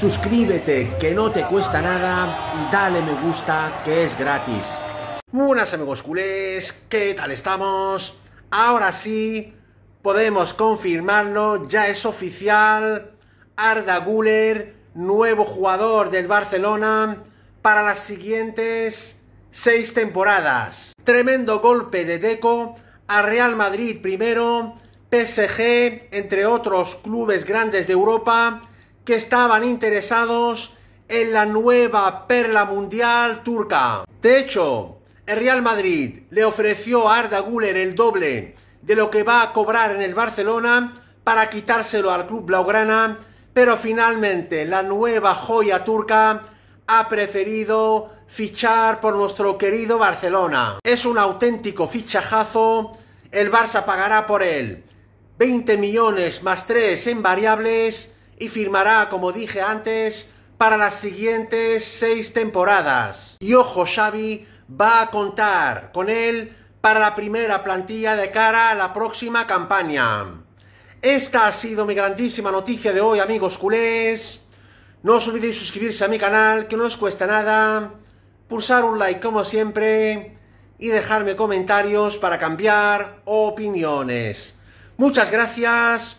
suscríbete que no te cuesta nada y dale me gusta que es gratis. Buenas amigos culés, ¿qué tal estamos? Ahora sí, podemos confirmarlo, ya es oficial, Arda Guller, nuevo jugador del Barcelona para las siguientes seis temporadas. Tremendo golpe de Deco a Real Madrid primero, PSG, entre otros clubes grandes de Europa, que estaban interesados en la nueva perla mundial turca. De hecho, el Real Madrid le ofreció a Arda Güler el doble de lo que va a cobrar en el Barcelona para quitárselo al club blaugrana, pero finalmente la nueva joya turca ha preferido fichar por nuestro querido Barcelona. Es un auténtico fichajazo, el Barça pagará por él 20 millones más 3 en variables y firmará, como dije antes, para las siguientes seis temporadas. Y ojo, Xavi va a contar con él para la primera plantilla de cara a la próxima campaña. Esta ha sido mi grandísima noticia de hoy, amigos culés. No os olvidéis suscribirse a mi canal, que no os cuesta nada. Pulsar un like como siempre. Y dejarme comentarios para cambiar opiniones. Muchas gracias.